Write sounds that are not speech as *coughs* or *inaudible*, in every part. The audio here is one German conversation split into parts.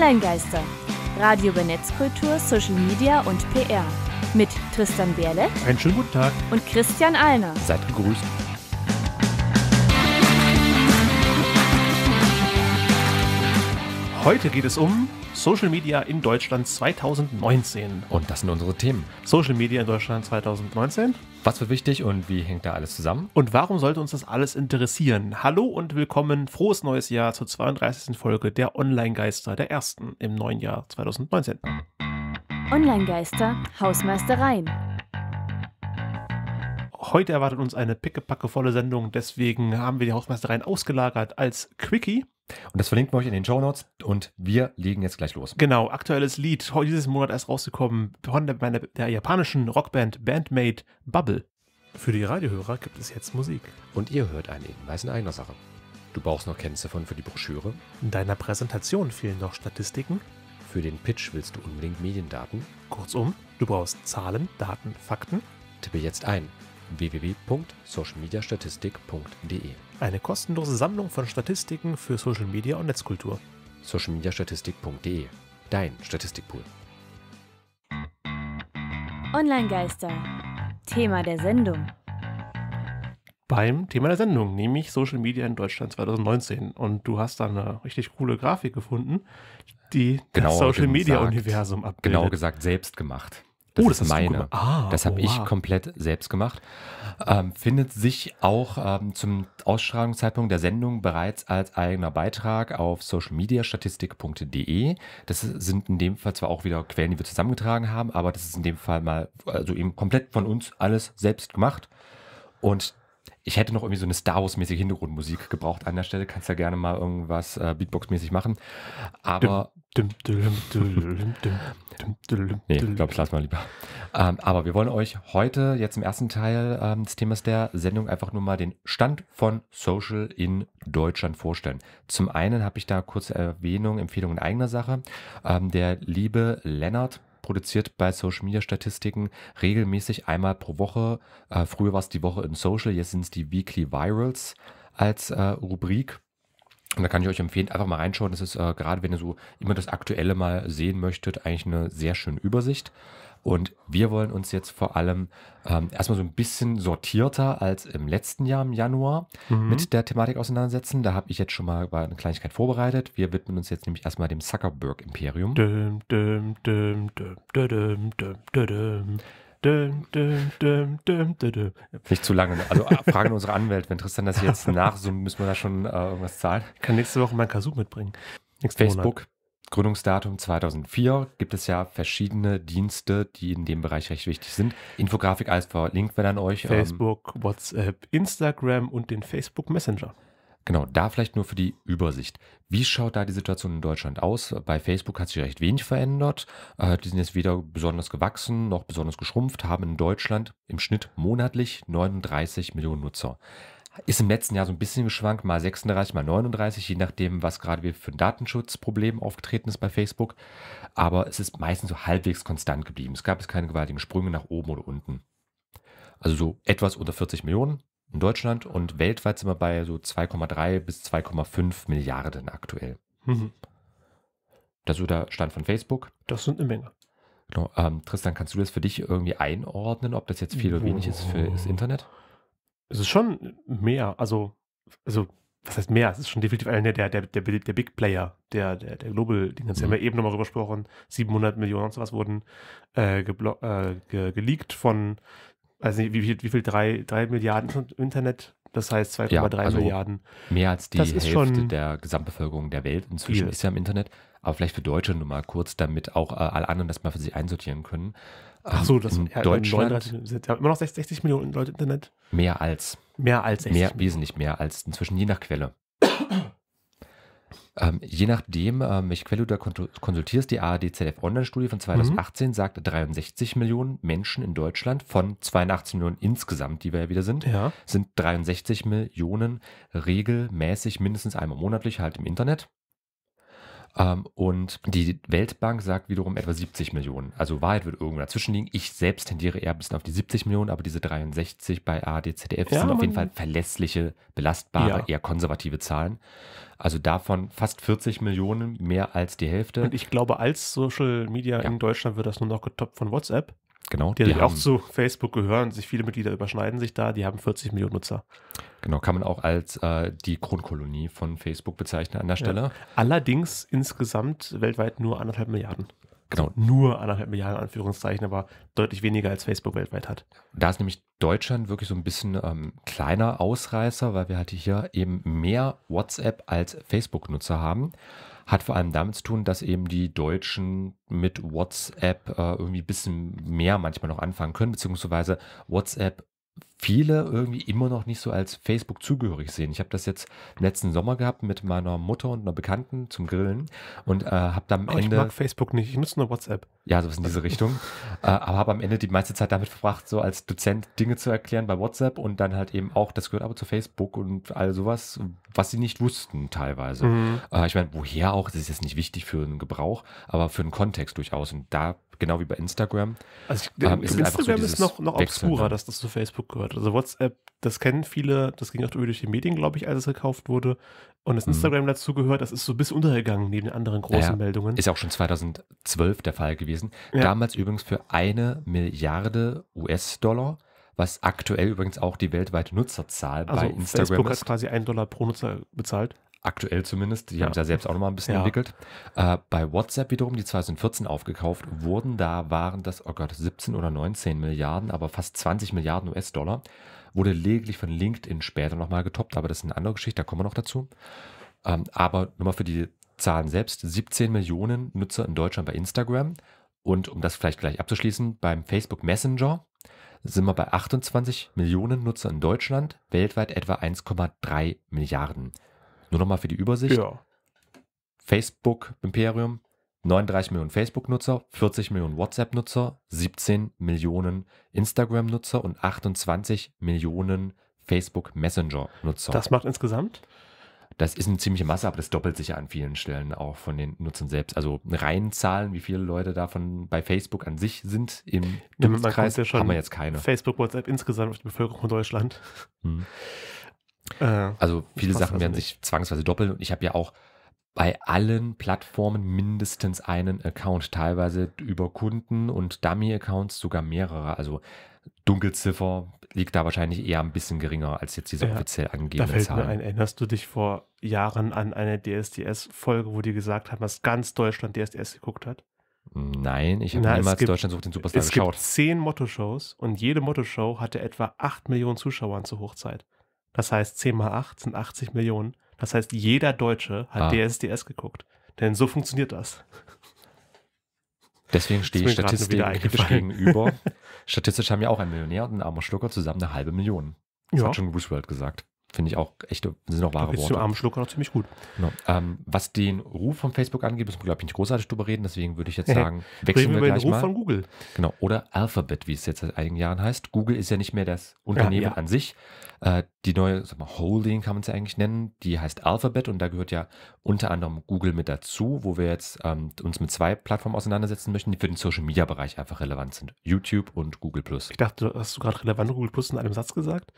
Online-Geister. Radio über Netzkultur, Social Media und PR. Mit Tristan Berle. Einen schönen guten Tag. Und Christian Alner. Seid gegrüßt. Heute geht es um Social Media in Deutschland 2019. Und das sind unsere Themen. Social Media in Deutschland 2019. Was wird wichtig und wie hängt da alles zusammen? Und warum sollte uns das alles interessieren? Hallo und willkommen, frohes neues Jahr zur 32. Folge der Online-Geister der ersten im neuen Jahr 2019. Online-Geister, Hausmeistereien. Heute erwartet uns eine pickepackevolle Sendung, deswegen haben wir die Hausmeistereien ausgelagert als Quickie und das verlinken wir euch in den Show Notes und wir legen jetzt gleich los. Genau, aktuelles Lied, heute dieses Monat erst rausgekommen von der, der, der japanischen Rockband Bandmate Bubble. Für die Radiohörer gibt es jetzt Musik. Und ihr hört einen Hinweis in eigener Sache. Du brauchst noch Kenntnisse von für die Broschüre. In deiner Präsentation fehlen noch Statistiken. Für den Pitch willst du unbedingt Mediendaten. Kurzum, du brauchst Zahlen, Daten, Fakten. Tippe jetzt ein www.socialmediastatistik.de eine kostenlose Sammlung von Statistiken für Social Media und Netzkultur. socialmediastatistik.de Dein Statistikpool. Online-Geister. Thema der Sendung. Beim Thema der Sendung, nämlich Social Media in Deutschland 2019. Und du hast da eine richtig coole Grafik gefunden, die genau das Social Media Universum abbildet. Genau gesagt, selbst gemacht. Das oh, das ist meine. Ah, das habe ich komplett selbst gemacht. Ähm, findet sich auch ähm, zum Ausstrahlungszeitpunkt der Sendung bereits als eigener Beitrag auf socialmediastatistik.de. Das sind in dem Fall zwar auch wieder Quellen, die wir zusammengetragen haben, aber das ist in dem Fall mal, also eben komplett von uns alles selbst gemacht. Und ich hätte noch irgendwie so eine Star Wars-mäßige Hintergrundmusik gebraucht an der Stelle. Kannst ja gerne mal irgendwas äh, Beatbox-mäßig machen. Aber. nee, ich glaube, ich lasse mal lieber. Ähm, aber wir wollen euch heute jetzt im ersten Teil ähm, des Themas der Sendung einfach nur mal den Stand von Social in Deutschland vorstellen. Zum einen habe ich da kurze Erwähnung, Empfehlung in eigener Sache. Ähm, der liebe Lennart produziert bei Social Media Statistiken regelmäßig einmal pro Woche. Äh, früher war es die Woche in Social, jetzt sind es die Weekly Virals als äh, Rubrik. Und da kann ich euch empfehlen, einfach mal reinschauen. Das ist äh, gerade, wenn ihr so immer das Aktuelle mal sehen möchtet, eigentlich eine sehr schöne Übersicht. Und wir wollen uns jetzt vor allem ähm, erstmal so ein bisschen sortierter als im letzten Jahr im Januar mhm. mit der Thematik auseinandersetzen. Da habe ich jetzt schon mal eine Kleinigkeit vorbereitet. Wir widmen uns jetzt nämlich erstmal dem Zuckerberg-Imperium. Düm, düm, düm, Nicht zu lange. Also äh, fragen unsere Anwälte, wenn Tristan das jetzt nachzoomt, müssen wir da schon äh, irgendwas zahlen. Ich kann nächste Woche mein Kasu mitbringen. Nächsten Facebook, Monat. Gründungsdatum 2004, gibt es ja verschiedene Dienste, die in dem Bereich recht wichtig sind. Infografik alles verlinkt wir dann euch. Ähm. Facebook, ähm, WhatsApp, Instagram und den Facebook Messenger. Genau, da vielleicht nur für die Übersicht. Wie schaut da die Situation in Deutschland aus? Bei Facebook hat sich recht wenig verändert. Äh, die sind jetzt weder besonders gewachsen noch besonders geschrumpft, haben in Deutschland im Schnitt monatlich 39 Millionen Nutzer. Ist im letzten Jahr so ein bisschen geschwankt, mal 36, mal 39, je nachdem, was gerade für ein Datenschutzproblem aufgetreten ist bei Facebook. Aber es ist meistens so halbwegs konstant geblieben. Es gab jetzt keine gewaltigen Sprünge nach oben oder unten. Also so etwas unter 40 Millionen, in Deutschland und weltweit sind wir bei so 2,3 bis 2,5 Milliarden aktuell. Mhm. Das ist so der Stand von Facebook. Das sind eine Menge. Genau. Ähm, Tristan, kannst du das für dich irgendwie einordnen, ob das jetzt viel oder wenig oh. ist für das Internet? Es ist schon mehr. Also, also was heißt mehr? Es ist schon definitiv einer der, der, der, der Big Player, der, der, der Global, den ganzen mhm. haben wir eben nochmal drüber gesprochen. 700 Millionen und sowas wurden äh, äh, ge geleakt von also wie, wie, wie viel, drei, drei Milliarden Internet, das heißt 2,3 ja, also Milliarden. Mehr als die das Hälfte der Gesamtbevölkerung der Welt inzwischen viel. ist ja im Internet. Aber vielleicht für Deutsche nur mal kurz, damit auch äh, alle anderen das mal für sich einsortieren können. Ach so, ähm, das in ja, Deutschland. 39, sind ja immer noch 60, Millionen Leute im Internet. Mehr als. Mehr als 60. Mehr, wesentlich mehr als inzwischen, je nach Quelle. *coughs* Ähm, je nachdem, ähm, welche Quelle du da konsultierst, die ARD-ZDF-Online-Studie von 2018 mhm. sagt 63 Millionen Menschen in Deutschland von 82 Millionen insgesamt, die wir ja wieder sind, ja. sind 63 Millionen regelmäßig mindestens einmal monatlich halt im Internet. Ähm, und die Weltbank sagt wiederum etwa 70 Millionen. Also Wahrheit wird irgendwo dazwischen liegen. Ich selbst tendiere eher ein bisschen auf die 70 Millionen, aber diese 63 bei ARD, ja, sind auf jeden Fall verlässliche, belastbare, ja. eher konservative Zahlen. Also davon fast 40 Millionen, mehr als die Hälfte. Und ich glaube, als Social Media ja. in Deutschland wird das nur noch getoppt von WhatsApp. Genau. Die, die haben, auch zu Facebook gehören, sich viele Mitglieder überschneiden sich da, die haben 40 Millionen Nutzer. Genau, kann man auch als äh, die Grundkolonie von Facebook bezeichnen an der Stelle. Ja. Allerdings insgesamt weltweit nur anderthalb Milliarden. Genau. Also nur anderthalb Milliarden Anführungszeichen, aber deutlich weniger als Facebook weltweit hat. Da ist nämlich Deutschland wirklich so ein bisschen ähm, kleiner Ausreißer, weil wir halt hier eben mehr WhatsApp als Facebook-Nutzer haben. Hat vor allem damit zu tun, dass eben die Deutschen mit WhatsApp äh, irgendwie ein bisschen mehr manchmal noch anfangen können, beziehungsweise WhatsApp viele irgendwie immer noch nicht so als Facebook zugehörig sehen. Ich habe das jetzt letzten Sommer gehabt mit meiner Mutter und einer Bekannten zum Grillen und äh, habe dann am oh, Ende. Ich mag Facebook nicht, ich nutze nur WhatsApp. Ja, sowas in diese Richtung. *laughs* äh, aber habe am Ende die meiste Zeit damit verbracht, so als Dozent Dinge zu erklären bei WhatsApp und dann halt eben auch, das gehört aber zu Facebook und all sowas, was sie nicht wussten teilweise. Mhm. Äh, ich meine, woher auch, das ist jetzt nicht wichtig für einen Gebrauch, aber für einen Kontext durchaus. Und da genau wie bei Instagram. Also ich, ähm, ist Instagram ist noch, noch obskurer, dass das zu Facebook gehört. Also WhatsApp, das kennen viele, das ging auch durch die Medien, glaube ich, als es gekauft wurde. Und dass mhm. Instagram mhm. dazu gehört, das ist so bis untergegangen neben den anderen großen naja, Meldungen. Ist auch schon 2012 der Fall gewesen. Ja. Damals übrigens für eine Milliarde US-Dollar was aktuell übrigens auch die weltweite Nutzerzahl also bei Instagram Facebook ist. hat quasi einen Dollar pro Nutzer bezahlt. Aktuell zumindest. Die ja. haben es ja selbst auch nochmal ein bisschen ja. entwickelt. Äh, bei WhatsApp wiederum, die 2014 aufgekauft wurden, da waren das, oh Gott, 17 oder 19 Milliarden, aber fast 20 Milliarden US-Dollar. Wurde lediglich von LinkedIn später nochmal getoppt, aber das ist eine andere Geschichte, da kommen wir noch dazu. Ähm, aber nochmal für die Zahlen selbst: 17 Millionen Nutzer in Deutschland bei Instagram. Und um das vielleicht gleich abzuschließen, beim Facebook Messenger sind wir bei 28 Millionen Nutzer in Deutschland, weltweit etwa 1,3 Milliarden. Nur nochmal für die Übersicht. Ja. Facebook Imperium, 39 Millionen Facebook-Nutzer, 40 Millionen WhatsApp-Nutzer, 17 Millionen Instagram-Nutzer und 28 Millionen Facebook Messenger-Nutzer. Das macht insgesamt? Das ist eine ziemliche Masse, aber das doppelt sich ja an vielen Stellen auch von den Nutzern selbst. Also rein Zahlen, wie viele Leute davon bei Facebook an sich sind im Nutzerkreis, ja haben wir jetzt keine. Facebook, WhatsApp insgesamt auf die Bevölkerung von Deutschland. Hm. Äh, also viele Sachen also werden sich zwangsweise doppeln und ich habe ja auch bei allen Plattformen mindestens einen Account, teilweise über Kunden und Dummy-Accounts sogar mehrere. Also Dunkelziffer liegt da wahrscheinlich eher ein bisschen geringer als jetzt diese ja, offiziell angegebene da fällt Zahl. Mir ein. Erinnerst du dich vor Jahren an eine DSDS-Folge, wo die gesagt haben, dass ganz Deutschland DSDS geguckt hat? Nein, ich habe niemals gibt, Deutschland sucht den Superstar es geschaut. Es gibt zehn Motto-Shows und jede Motto-Show hatte etwa acht Millionen Zuschauer zur Hochzeit. Das heißt, 10 mal 8 sind 80 Millionen. Das heißt, jeder Deutsche hat ah. DSDS geguckt. Denn so funktioniert das. Deswegen stehe ich statistisch gegenüber. *laughs* Statistisch haben ja auch ein Millionär und ein armer Schlucker zusammen eine halbe Million. Das ja. hat schon Roosevelt gesagt. Finde ich auch echte, sind auch wahre Worte. armen Schlucker noch ziemlich gut. Genau. Ähm, was den Ruf von Facebook angeht, müssen wir, glaube ich, nicht großartig drüber reden. Deswegen würde ich jetzt *laughs* sagen, wechseln wir, wir gleich den Ruf mal. von Google. Genau. Oder Alphabet, wie es jetzt seit einigen Jahren heißt. Google ist ja nicht mehr das Unternehmen ja, ja. an sich, äh, die neue mal, Holding kann man es ja eigentlich nennen, die heißt Alphabet und da gehört ja unter anderem Google mit dazu, wo wir jetzt ähm, uns mit zwei Plattformen auseinandersetzen möchten, die für den Social Media Bereich einfach relevant sind: YouTube und Google Plus. Ich dachte, hast du gerade relevant Google Plus in einem Satz gesagt?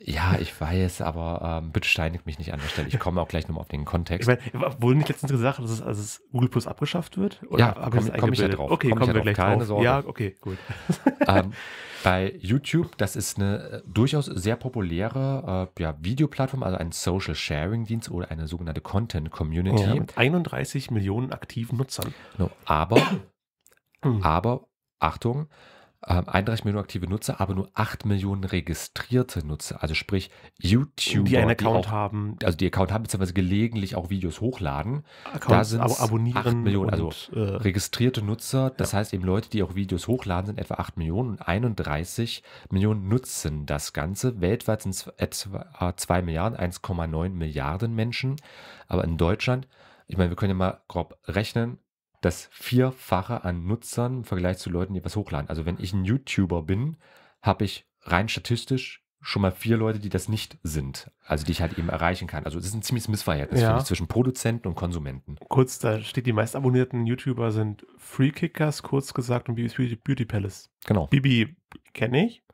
Ja, ich weiß, aber ähm, bitte steinigt mich nicht an der Stelle. Ich komme auch gleich nochmal auf den Kontext. Ich meine, wurde nicht letztens gesagt, dass es, also es Google Plus abgeschafft wird? ja, komme komm ich ja drauf. Okay, komm kommen wir ja gleich Keine drauf. Sorge. Ja, okay, gut. Ähm, *laughs* bei YouTube. Das ist eine äh, durchaus sehr populäre äh, ja, Videoplattform, also ein Social Sharing Dienst oder eine sogenannte Content Community. Ja, mit 31 Millionen aktiven Nutzern. Genau, aber, *clears throat* aber, Achtung, 31 ähm, Millionen aktive Nutzer, aber nur 8 Millionen registrierte Nutzer. Also sprich YouTuber. Die einen Account die auch, haben. Also die Account haben, beziehungsweise gelegentlich auch Videos hochladen. Accounts da sind ab abonnieren 8 Millionen, und, also äh, registrierte Nutzer. Das ja. heißt eben Leute, die auch Videos hochladen, sind etwa 8 Millionen und 31 Millionen nutzen das Ganze. Weltweit sind es etwa 2 äh, Milliarden, 1,9 Milliarden Menschen. Aber in Deutschland, ich meine, wir können ja mal grob rechnen, das Vierfache an Nutzern im Vergleich zu Leuten, die was hochladen. Also wenn ich ein YouTuber bin, habe ich rein statistisch schon mal vier Leute, die das nicht sind, also die ich halt eben erreichen kann. Also es ist ein ziemliches Missverhältnis ja. ich, zwischen Produzenten und Konsumenten. Kurz, da steht, die meist abonnierten YouTuber sind Free Kickers, kurz gesagt, und Beauty, Beauty Palace. Genau. Bibi kenne ich.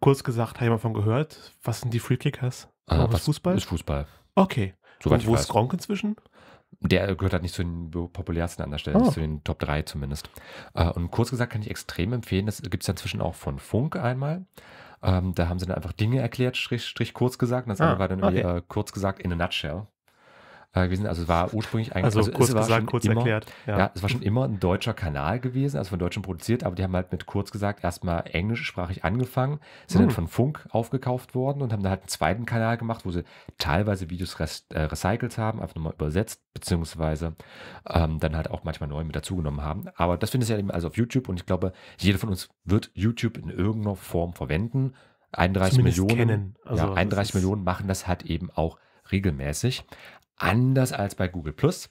Kurz gesagt, habe ich mal von gehört. Was sind die Freekickers? Ah, äh, was Fußball? Ist Fußball. Okay. Soweit und wo ist Gronk inzwischen? der gehört halt nicht zu den populärsten an der Stelle, oh. nicht ah. zu den Top 3 zumindest. Äh, und kurz gesagt kann ich extrem empfehlen, das gibt es inzwischen auch von Funk einmal. Ähm, da haben sie dann einfach Dinge erklärt, Strich, Strich kurz gesagt. Und das ah, andere war dann okay. Äh, kurz gesagt in a nutshell. Äh, gewesen. Also es war ursprünglich eigentlich. Also, also kurz gesagt, kurz immer, erklärt. Ja. ja. es war schon immer ein deutscher Kanal gewesen, also von Deutschen produziert, aber die haben halt mit kurz gesagt erstmal englischsprachig angefangen, sind hm. dann von Funk aufgekauft worden und haben dann halt einen zweiten Kanal gemacht, wo sie teilweise Videos rest, äh, recycelt haben, einfach nochmal übersetzt, beziehungsweise ähm, dann halt auch manchmal neu mit dazugenommen haben. Aber das findest du ja halt eben also auf YouTube und ich glaube, jeder von uns wird YouTube in irgendeiner Form verwenden. 31 Zumindest Millionen. Also ja, 31 Millionen machen das halt eben auch regelmäßig. Anders als bei Google Plus.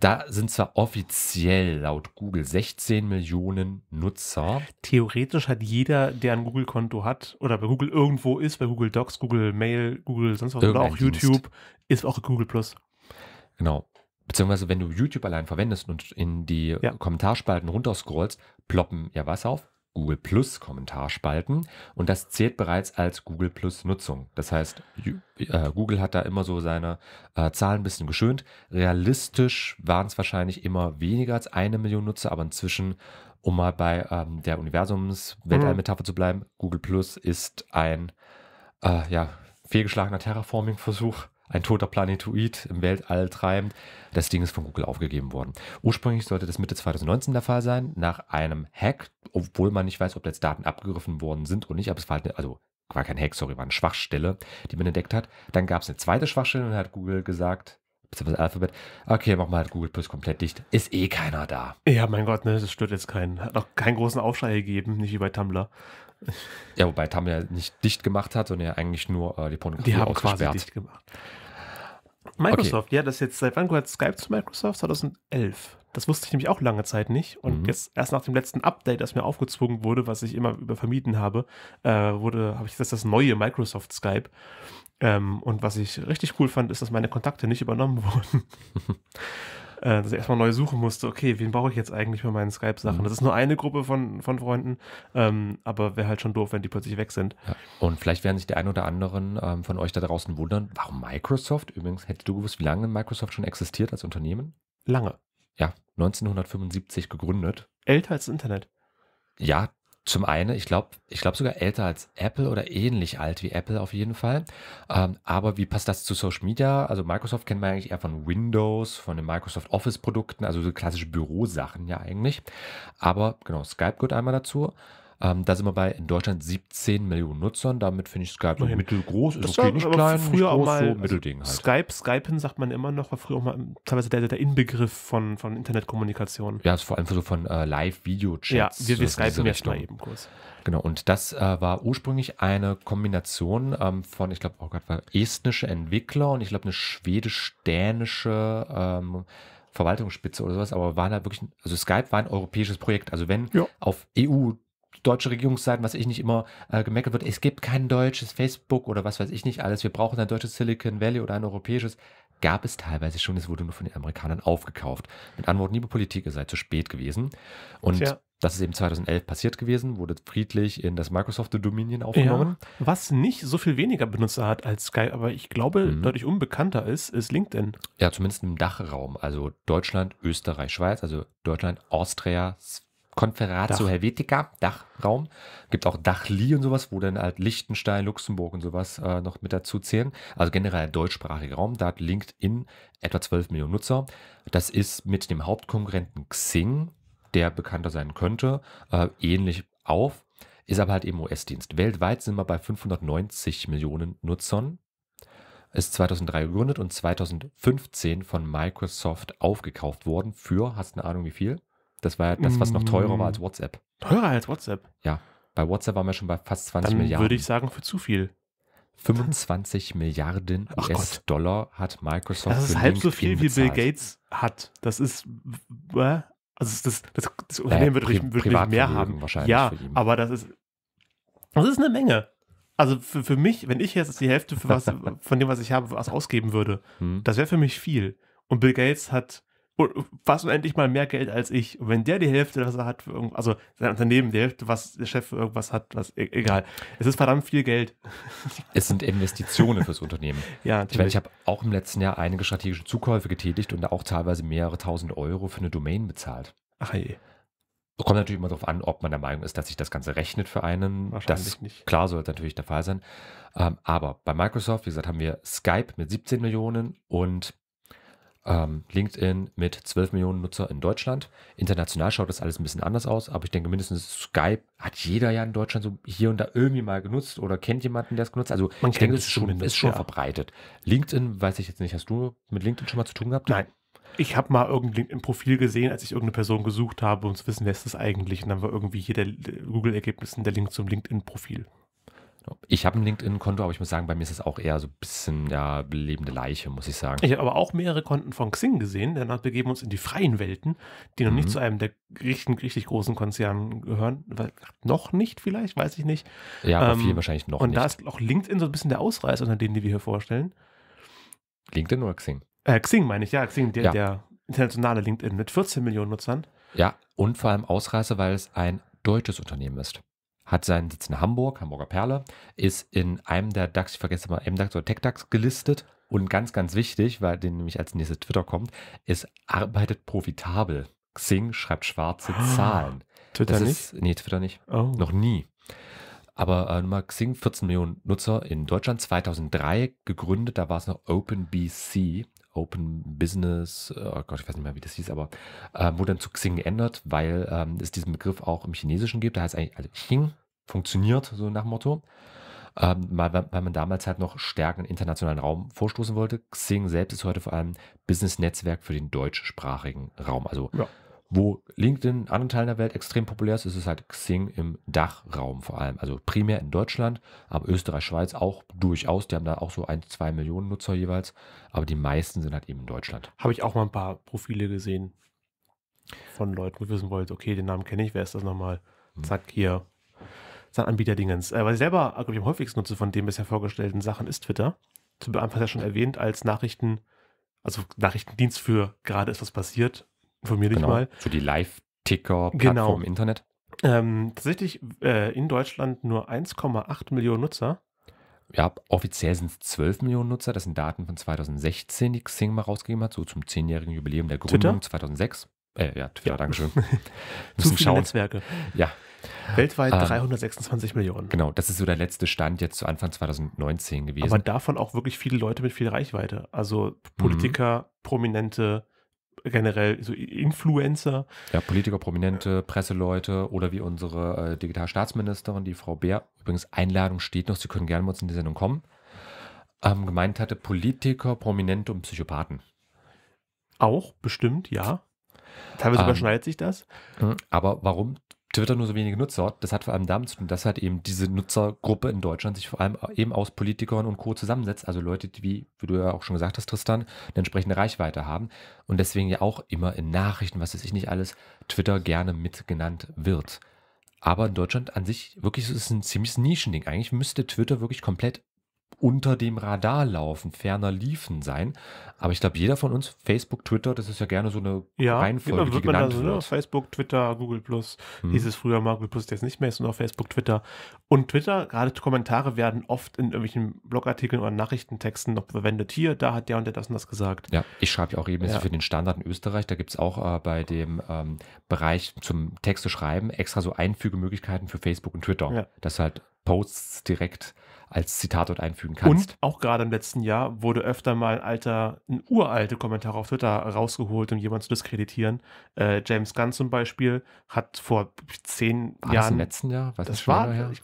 Da sind zwar offiziell laut Google 16 Millionen Nutzer. Theoretisch hat jeder, der ein Google-Konto hat oder bei Google irgendwo ist, bei Google Docs, Google Mail, Google sonst was oder auch YouTube, Dienst. ist auch Google Plus. Genau. Beziehungsweise, wenn du YouTube allein verwendest und in die ja. Kommentarspalten runterscrollst, ploppen ja was auf? Google Plus Kommentarspalten und das zählt bereits als Google Plus Nutzung. Das heißt, äh, Google hat da immer so seine äh, Zahlen ein bisschen geschönt. Realistisch waren es wahrscheinlich immer weniger als eine Million Nutzer, aber inzwischen, um mal bei ähm, der Universums-Weltall-Metapher mhm. zu bleiben, Google Plus ist ein äh, ja, fehlgeschlagener Terraforming-Versuch ein toter Planetoid im Weltall treibend. Das Ding ist von Google aufgegeben worden. Ursprünglich sollte das Mitte 2019 der Fall sein, nach einem Hack, obwohl man nicht weiß, ob jetzt Daten abgegriffen worden sind oder nicht, aber es war halt, eine, also war kein Hack, sorry, war eine Schwachstelle, die man entdeckt hat. Dann gab es eine zweite Schwachstelle und hat Google gesagt, beziehungsweise Alphabet, okay, mach mal halt Google Plus komplett dicht, ist eh keiner da. Ja, mein Gott, ne, das stört jetzt keinen, hat auch keinen großen Aufschrei gegeben, nicht wie bei Tumblr. Ja, wobei Tamil ja nicht dicht gemacht hat, sondern ja eigentlich nur äh, die Pornografie Die haben quasi dicht gemacht. Microsoft, okay. ja, das jetzt seit wann gehört Skype zu Microsoft? 2011. Das wusste ich nämlich auch lange Zeit nicht. Und mhm. jetzt erst nach dem letzten Update, das mir aufgezwungen wurde, was ich immer über vermieden habe, äh, wurde, habe ich das, das neue Microsoft Skype. Ähm, und was ich richtig cool fand, ist, dass meine Kontakte nicht übernommen *laughs* wurden äh, dass ich erstmal neu suchen musste, okay, wen brauche ich jetzt eigentlich für meine Skype-Sachen? Mhm. Das ist nur eine Gruppe von, von Freunden, ähm, aber wäre halt schon doof, wenn die plötzlich weg sind. Ja. Und vielleicht werden sich die ein oder anderen ähm, von euch da draußen wundern, warum Microsoft? Übrigens, hättest du gewusst, wie lange Microsoft schon existiert als Unternehmen? Lange. Ja, 1975 gegründet. Älter als das Internet. Ja, zum einen, ich glaube, ich glaube sogar älter als Apple oder ähnlich alt wie Apple auf jeden Fall. Ähm, aber wie passt das zu Social Media? Also Microsoft kennt man eigentlich eher von Windows, von den Microsoft Office Produkten, also so klassische Bürosachen ja eigentlich. Aber genau, Skype gehört einmal dazu. Ähm, da sind wir bei in Deutschland 17 Millionen Nutzern. Damit finde ich Skype so mittelgroß, ist das okay, also nicht klein, früher nicht groß, mal, so also Mittelding halt. Skype, Skypen sagt man immer noch, war früher auch mal teilweise der, der Inbegriff von, von Internetkommunikation. Ja, ist also vor allem so von äh, Live-Video-Chats. Ja, wir, wir Skypen jetzt mal eben kurz. Genau, und das äh, war ursprünglich eine Kombination ähm, von, ich glaube, oh Gott, war estnische Entwickler und ich glaube eine schwedisch-dänische ähm, Verwaltungsspitze oder sowas, aber waren halt wirklich, also Skype war ein europäisches Projekt. Also wenn ja. auf EU deutsche Regierungsseiten, was ich nicht immer äh, gemeckert wird, es gibt kein deutsches Facebook oder was weiß ich nicht alles, wir brauchen ein deutsches Silicon Valley oder ein europäisches, gab es teilweise schon, es wurde nur von den Amerikanern aufgekauft. Mit Antworten, liebe Politik, ihr seid zu spät gewesen. Und Tja. das ist eben 2011 passiert gewesen, wurde friedlich in das Microsoft Dominion aufgenommen. Ja, was nicht so viel weniger Benutzer hat als Skype, aber ich glaube mhm. deutlich unbekannter ist, ist LinkedIn. Ja, zumindest im Dachraum, also Deutschland, Österreich, Schweiz, also Deutschland, Austria, Conferratio Dach. Helvetica, Dachraum. Gibt auch Dachli und sowas, wo dann halt Liechtenstein, Luxemburg und sowas äh, noch mit dazu zählen. Also generell deutschsprachiger Raum. Da hat LinkedIn etwa 12 Millionen Nutzer. Das ist mit dem Hauptkonkurrenten Xing, der bekannter sein könnte, äh, ähnlich auf. Ist aber halt eben US-Dienst. Weltweit sind wir bei 590 Millionen Nutzern ist 2003 gegründet und 2015 von Microsoft aufgekauft worden für, hast eine Ahnung wie viel? Das war das, was noch teurer war als mm. WhatsApp. Teurer als WhatsApp? Ja. Bei WhatsApp waren wir schon bei fast 20 Dann Milliarden. würde ich sagen, für zu viel. 25 Milliarden US-Dollar hat Microsoft. Das ist halb LinkedIn so viel, wie Bill Gates hat. Das ist. also das, das, das Unternehmen naja, wird, Pri wirklich mehr haben. Wahrscheinlich ja, aber das ist. Das ist eine Menge. Also für, für mich, wenn ich jetzt die Hälfte was, *laughs* von dem, was ich habe, was ausgeben würde, hm. das wäre für mich viel. Und Bill Gates hat fast unendlich mal mehr Geld als ich. Und wenn der die Hälfte, was er hat, für irgend, also sein Unternehmen die Hälfte, was der Chef für irgendwas hat, was e-, egal. Es ist verdammt viel Geld. *laughs* Es sind Investitionen fürs Unternehmen. ja, natürlich. ich meine, ich habe auch im letzten Jahr einige strategische Zukäufe getätigt und auch teilweise mehrere tausend Euro für eine Domain bezahlt. Ach je. Kommt natürlich immer darauf an, ob man der Meinung ist, dass sich das Ganze rechnet für einen. Wahrscheinlich das, nicht. Klar sollte natürlich der Fall sein. Ähm, aber bei Microsoft, wie gesagt, haben wir Skype mit 17 Millionen und ähm, LinkedIn mit 12 Millionen Nutzer in Deutschland. International schaut das alles ein bisschen anders aus, aber ich denke mindestens Skype hat jeder ja in Deutschland so hier und da irgendwie mal genutzt oder kennt jemanden, der es genutzt. Also Man ich denke, es ist schon, ist schon ja. verbreitet. LinkedIn weiß ich jetzt nicht. Hast du mit LinkedIn schon mal zu tun gehabt? Nein. Ich habe mal irgendein LinkedIn-Profil gesehen, als ich irgendeine Person gesucht habe und zu wissen, wer ist das eigentlich. Und dann war irgendwie hier der Google-Ergebnissen der Link zum LinkedIn-Profil. Ich habe ein LinkedIn-Konto, aber ich muss sagen, bei mir ist es auch eher so ein bisschen ja, lebende Leiche, muss ich sagen. Ich habe aber auch mehrere Konten von Xing gesehen, danach begeben uns in die freien Welten, die noch mhm. nicht zu einem der richtig, richtig großen Konzernen gehören. Noch nicht vielleicht, weiß ich nicht. Ja, aber ähm, viel wahrscheinlich noch und nicht. Und da ist auch LinkedIn so ein bisschen der Ausreißer unter denen, die wir hier vorstellen. LinkedIn oder Xing? Äh, Xing meine ich, ja, Xing, der, ja. der internationale LinkedIn mit 14 Millionen Nutzern. Ja, und vor allem Ausreißer, weil es ein deutsches Unternehmen ist hat seinen Sitz in Hamburg, Hamburger Perle, ist in einem der DAX, ich vergesse mal, MDAX oder TechDAX gelistet. Und ganz, ganz wichtig, weil den nämlich als nächstes Twitter kommt, ist arbeitet profitabel. Xing schreibt schwarze ah, Zahlen. Twitter das nicht? Ist, nee, Twitter nicht. Oh. Noch nie. Aber äh, nochmal Xing, 14 Millionen Nutzer in Deutschland, 2003 gegründet, da war es noch OpenBC, Open Business, äh, oh Gott, ich weiß nicht mehr, wie das hieß, aber äh, wurde dann zu Xing geändert, weil ähm, es diesen Begriff auch im Chinesischen gibt. Da heißt eigentlich, also Xing funktioniert, so nach Motto. Ähm, weil, weil, man damals halt noch stärker in den internationalen Raum vorstoßen wollte. Xing selbst ist heute vor allem Business-Netzwerk für den deutschsprachigen Raum. Also ja. Wo LinkedIn in anderen Teilen der Welt extrem populär ist, ist es halt Xing im Dachraum vor allem. Also primär in Deutschland, aber Österreich, Schweiz auch durchaus. Die haben da auch so ein, zwei Millionen Nutzer jeweils. Aber die meisten sind halt eben in Deutschland. Habe ich auch mal ein paar Profile gesehen von Leuten, die wissen wollten, okay, den Namen kenne ich, wer ist das nochmal? Hm. Zack, hier. Sein Anbieterdingens. Äh, was ich selber, glaube ich, am häufigsten nutze von den bisher vorgestellten Sachen ist Twitter. Zu Anfang ja schon erwähnt, als Nachrichten, also Nachrichtendienst für gerade ist was passiert Informier dich genau. mal. Für die Live-Ticker-Plattform genau. im Internet. Ähm, tatsächlich äh, in Deutschland nur 1,8 Millionen Nutzer. Ja, offiziell sind es 12 Millionen Nutzer. Das sind Daten von 2016, die Xing mal rausgegeben hat, so zum 10-jährigen Jubiläum der Gründung Twitter? 2006. Äh, ja, Twitter, ja. Dankeschön. *laughs* Zu viele schauen. Netzwerke. Ja. Weltweit ähm, 326 Millionen. Genau, das ist so der letzte Stand jetzt zu Anfang 2019 gewesen. Aber davon auch wirklich viele Leute mit viel Reichweite. Also Politiker, mhm. Prominente, generell so Influencer. Ja, Politiker, Prominente, Presseleute oder wie unsere äh, Digitalstaatsministerin, die Frau Bär, übrigens Einladung steht noch, Sie können gerne mit uns in die Sendung kommen, ähm, gemeint hatte, Politiker, Prominente und Psychopathen. Auch, bestimmt, ja. Teilweise ähm, überschneidet sich das. Hm, aber warum Twitter nur so wenige Nutzer hat, das hat vor allem damit zu tun, dass halt eben diese Nutzergruppe in Deutschland sich vor allem eben aus Politikern und Co. zusammensetzt. Also Leute, die, wie, wie du ja auch schon gesagt hast, Tristan, eine entsprechende Reichweite haben und deswegen ja auch immer in Nachrichten, was weiß ich nicht alles, Twitter gerne mitgenannt wird. Aber in Deutschland an sich wirklich ist es ein ziemliches Nischending. Eigentlich müsste Twitter wirklich komplett unter dem Radar laufen, ferner liefen sein. Aber ich glaube, jeder von uns, Facebook, Twitter, das ist ja gerne so eine ja, Reihenfolge, genau, wird die genannt man also, ne, Facebook, Twitter, Google Plus, hm. hieß es früher mal, Google Plus, der ist nicht mehr, ist nur auf Facebook, Twitter. Und Twitter, gerade Kommentare werden oft in irgendwelchen Blogartikeln oder Nachrichtentexten noch verwendet. Hier, da hat der und der das und das gesagt. Ja, ich schreibe ja auch eben ja. für den Standard in Österreich, da gibt es auch äh, bei dem ähm, Bereich zum Texte schreiben extra so Einfügemöglichkeiten für Facebook und Twitter. Ja. Das halt Posts direkt als Zitat dort einfügen kannst. Und auch gerade im letzten Jahr wurde öfter mal ein alter, ein uralter Kommentar auf Twitter rausgeholt, um jemanden zu diskreditieren. Äh, James Gunn zum Beispiel hat vor zehn war Jahren. Das im letzten Jahr? Weiß das war, ich,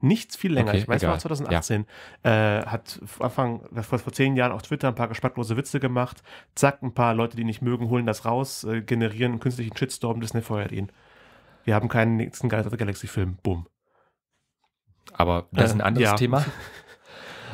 nichts viel länger. Okay, ich weiß, es war 2018. Ja. Äh, hat Anfang, vor, vor zehn Jahren auf Twitter ein paar gespacklose Witze gemacht. Zack, ein paar Leute, die nicht mögen, holen das raus, äh, generieren einen künstlichen Shitstorm, Disney feuert ihn. Wir haben keinen nächsten Galaxy-Film. Bumm. Aber das ist ein äh, anderes ja. Thema. *laughs*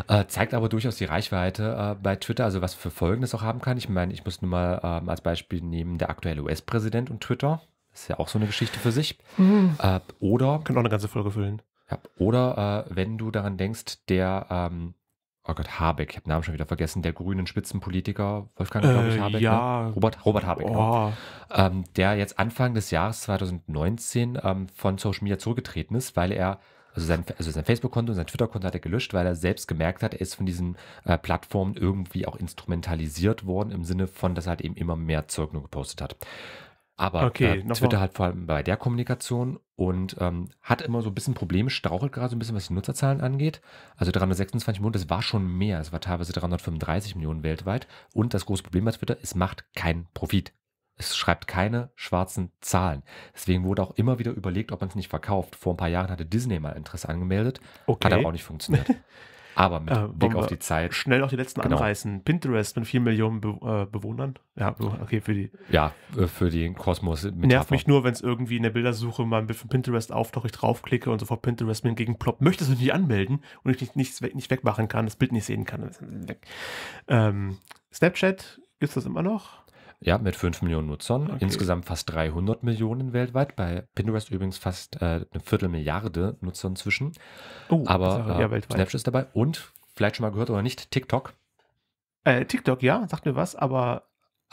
Äh, zeigt aber durchaus die Reichweite äh, bei Twitter, also was für Folgen das auch haben kann. Ich meine, ich muss nur mal ähm, als Beispiel nehmen, der aktuelle US-Präsident und Twitter. Das ist ja auch so eine Geschichte für sich. Mhm. Äh, oder. Könnte auch eine ganze Folge füllen. Ja, oder äh, wenn du daran denkst, der, ähm, oh Gott, Habeck, ich habe den Namen schon wieder vergessen, der grünen Spitzenpolitiker, Wolfgang, glaube ich, äh, Habeck. Ne? Ja. Ne? Robert, Robert Habeck, genau. oh. ähm, der jetzt Anfang des Jahres 2019 ähm, von Social Media zurückgetreten ist, weil er also sein, also sein Facebook-Konto und sein Twitter-Konto hat er gelöscht, weil er selbst gemerkt hat, er ist von diesen äh, Plattformen irgendwie auch instrumentalisiert worden, im Sinne von, dass er halt eben immer mehr Zeug nur gepostet hat. Aber okay, äh, Twitter halt vor allem bei der Kommunikation und ähm, hat immer so ein bisschen Probleme, strauchelt gerade so ein bisschen, was die Nutzerzahlen angeht. Also 326 Millionen, das war schon mehr. Es war teilweise 335 Millionen weltweit. Und das große Problem bei Twitter, es macht keinen Profit es schreibt keine schwarzen Zahlen. Deswegen wurde auch immer wieder überlegt, ob man es nicht verkauft. Vor ein paar Jahren hatte Disney mal Interesse angemeldet, okay. hat aber auch nicht funktioniert. *laughs* Aber mit äh, Blick auf die Zeit. Schnell noch die letzten genau. anreißen. Pinterest mit 4 Millionen Be äh, Bewohnern. Ja, okay, für die. Ja, äh, für den Kosmos. Nervt mich nur, wenn es irgendwie in der Bildersuche mal ein von Pinterest auftaucht, ich draufklicke und sofort Pinterest mir entgegenploppt. Möchtest du nicht anmelden und ich nicht, nichts nicht wegmachen kann, das Bild nicht sehen kann. Ähm, Snapchat, gibt es das immer noch? Ja, mit 5 Millionen Nutzern. Okay. Insgesamt fast 300 Millionen weltweit. Bei Pinterest übrigens fast äh, eine Viertelmilliarde Nutzern inzwischen. Oh, Aber äh, ja, äh, Snapchat ist dabei. Und, vielleicht schon mal gehört oder nicht, TikTok. Äh, TikTok, ja, sagt mir was, aber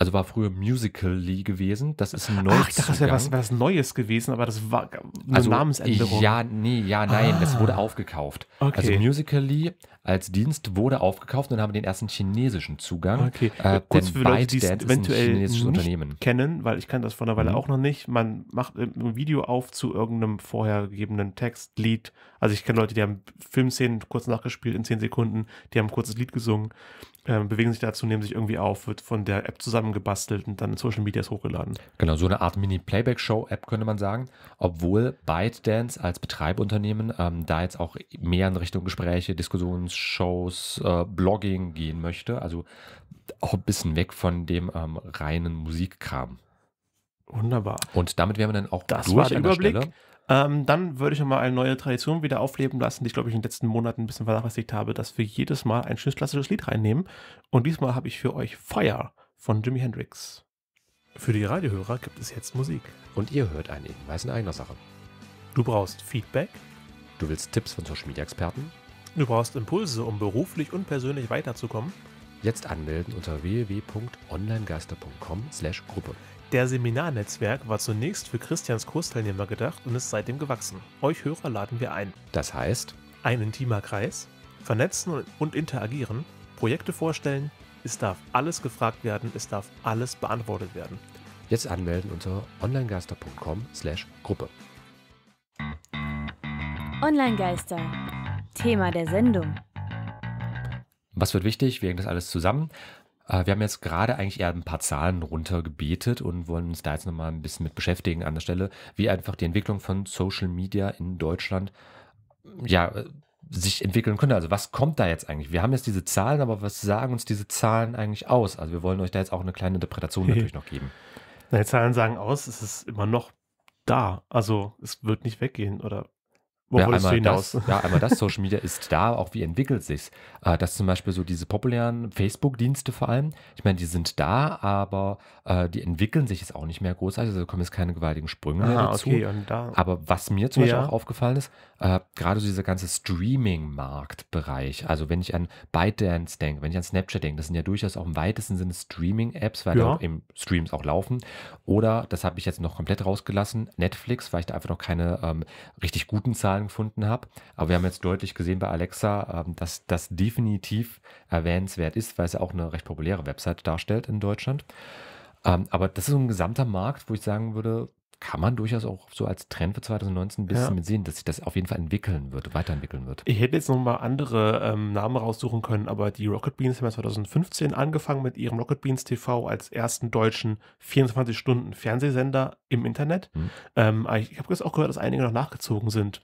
also war früher Musical.ly gewesen. Das ist ein neues. Ach, ich dachte, das wäre was, was, Neues gewesen, aber das war eine also, Namensänderung. Ja, nee, ja, nein, ah. das wurde ah. aufgekauft. Okay. Also Musical.ly als Dienst wurde aufgekauft und haben den ersten chinesischen Zugang. Okay. Äh, äh Kurz für Leute, die es eventuell nicht kennen, weil ich kann das von der Weile mhm. auch noch nicht. Man macht ein Video auf zu irgendeinem vorhergegebenen Text, Lied, also ich kenne Leute, die haben Filmszenen kurz nachgespielt in zehn Sekunden, die haben ein kurzes Lied gesungen, ähm, bewegen sich dazu, nehmen sich irgendwie auf, wird von der App zusammengebastelt und dann in Social Media hochgeladen. Genau, so eine Art Mini-Playback-Show-App könnte man sagen, obwohl ByteDance als Betreibunternehmen ähm, da jetzt auch mehr in Richtung Gespräche, Diskussionsshows, äh, Blogging gehen möchte. Also auch ein bisschen weg von dem ähm, reinen Musikkram. Wunderbar. Und damit wären wir dann auch das durch war der Überblick. Stelle. Ähm, dann würde ich nochmal eine neue Tradition wieder aufleben lassen, die ich glaube ich in den letzten Monaten ein bisschen vernachlässigt habe, dass wir jedes Mal ein schönes klassisches Lied reinnehmen. Und diesmal habe ich für euch Fire von Jimi Hendrix. Für die Radiohörer gibt es jetzt Musik. Und ihr hört einen Hinweis in eigener Sache. Du brauchst Feedback. Du willst Tipps von Social Media Experten. Du brauchst Impulse, um beruflich und persönlich weiterzukommen. Jetzt anmelden unter www.onlinegeister.com/gruppe. Der Seminarnetzwerk war zunächst für Christians Kursteilnehmer gedacht und ist seitdem gewachsen. Euch Hörer laden wir ein. Das heißt? Ein intimer Kreis, vernetzen und interagieren, Projekte vorstellen, es darf alles gefragt werden, es darf alles beantwortet werden. Jetzt anmelden unter onlinegeister.com/gruppe. Onlinegeister. Thema der Sendung. Was wird wichtig? Wir hängen das alles zusammen. Äh, wir haben jetzt gerade eigentlich eher ein paar Zahlen runtergebetet und wollen uns da jetzt nochmal ein bisschen mit beschäftigen an der Stelle, wie einfach die Entwicklung von Social Media in Deutschland ja äh, sich entwickeln könnte. Also was kommt da jetzt eigentlich? Wir haben jetzt diese Zahlen, aber was sagen uns diese Zahlen eigentlich aus? Also wir wollen euch da jetzt auch eine kleine Interpretation *laughs* natürlich noch geben. Na, die Zahlen sagen aus, es ist immer noch da. Also es wird nicht weggehen oder ja, einmal das, ja, einmal das Social Media ist da, auch wie entwickelt sich's. Äh, dass zum Beispiel so diese populären Facebook-Dienste vor allem, ich meine, die sind da, aber äh, die entwickeln sich jetzt auch nicht mehr großartig, also kommen jetzt keine gewaltigen Sprünge Aha, dazu. Okay, da, aber was mir zum ja. Beispiel auch aufgefallen ist, äh, gerade so dieser ganze Streaming-Marktbereich, also wenn ich an ByteDance denke, wenn ich an Snapchat denke, das sind ja durchaus auch im weitesten Sinne Streaming-Apps, weil ja. da eben Streams auch laufen. Oder, das habe ich jetzt noch komplett rausgelassen, Netflix, weil ich da einfach noch keine ähm, richtig guten Zahlen Zahlen habe. Aber wir haben jetzt deutlich gesehen bei Alexa, ähm, dass das definitiv erwähnenswert ist, weil es ja auch eine recht populäre Website darstellt in Deutschland. Ähm, aber das ist so ein gesamter Markt, wo ich sagen würde, kann man durchaus auch so als Trend für 2019 ein bisschen ja. mit sehen, dass sich das auf jeden Fall entwickeln wird, weiterentwickeln wird. Ich hätte jetzt nochmal andere ähm, Namen raussuchen können, aber die Rocket Beans haben ja 2015 angefangen mit ihrem Rocket Beans TV als ersten deutschen 24-Stunden-Fernsehsender im Internet. Hm. Ähm, ich habe jetzt auch gehört, dass einige noch nachgezogen sind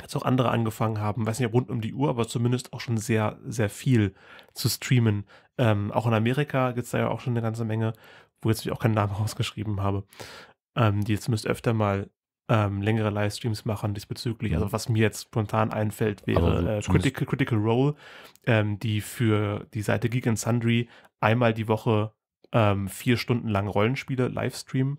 als auch andere angefangen haben, weiß nicht, rund um die Uhr, aber zumindest auch schon sehr, sehr viel zu streamen. Ähm, auch in Amerika gibt es da ja auch schon eine ganze Menge, wo jetzt ich auch keinen Namen *laughs* rausgeschrieben habe, ähm, die jetzt zumindest öfter mal ähm, längere Livestreams machen diesbezüglich. Also mhm. was mir jetzt spontan einfällt, wäre äh, Critical, Critical Role, ähm, die für die Seite Geek Sundry einmal die Woche ähm, vier Stunden lang Rollenspiele livestreamen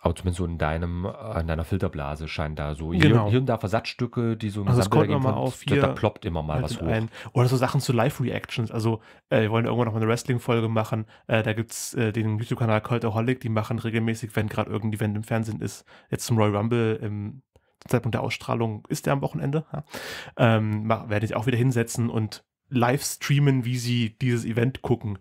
aber zumindest so in deinem, äh, in deiner Filterblase scheinen da so genau. hier, hier, und da Versatzstücke, die so im also es kommt immer auf hier, da ploppt immer mal halt was hoch. Ein. Oder so Sachen zu Live-Reactions. Also äh, wir wollen irgendwann noch eine Wrestling-Folge machen. Äh, da gibt es äh, den YouTube-Kanal Cultaholic, die machen regelmäßig, wenn gerade irgendein Event im Fernsehen ist, jetzt zum Royal Rumble im Zeitpunkt der Ausstrahlung ist der am Wochenende. Ja? Ähm, werde ich auch wieder hinsetzen und live streamen, wie sie dieses Event gucken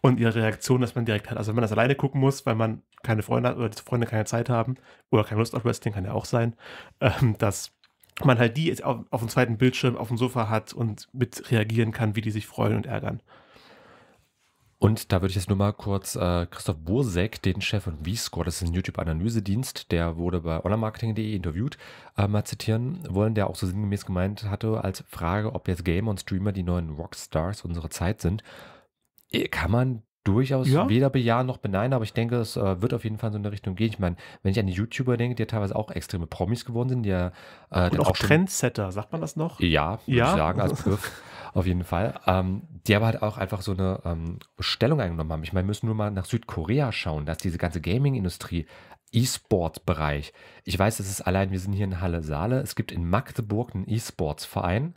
und ihre Reaktion, dass man direkt hat. Also wenn man das alleine gucken muss, weil man keine Freunde oder diese Freunde keine Zeit haben oder keine Lust auf Wrestling, kann ja auch sein, ähm, dass man halt die jetzt auf, auf dem zweiten Bildschirm auf dem Sofa hat und mit reagieren kann, wie die sich freuen und ärgern. Und da würde ich jetzt nur mal kurz äh, Christoph Bursek, den Chef von V-Score, das ist ein YouTube-Analysedienst, der wurde bei onlinemarketing.de interviewt, äh, mal zitieren wollen, der auch so sinngemäß gemeint hatte, als Frage, ob jetzt Gamer und Streamer die neuen Rockstars unserer Zeit sind. Äh, kann man durchaus ja. weder bejahen noch beneinen, aber ich denke, es äh, wird auf jeden Fall so in eine Richtung gehen. Ich meine, wenn ich an die YouTuber denke, die ja teilweise auch extreme Promis geworden sind, die ja äh, Und auch, Trendsetter, sagt man das noch? Ja, würde ja. ich sagen, als *laughs* Begriff. auf jeden Fall. Ähm, die aber halt auch einfach so eine ähm, Stellung eingenommen haben. Ich meine, wir müssen nur mal nach Südkorea schauen, dass diese ganze Gaming-Industrie E-Sport-Bereich. Ich weiß, es ist allein, wir sind hier in Halle Saale. Es gibt in Magdeburg einen E-Sports-Verein.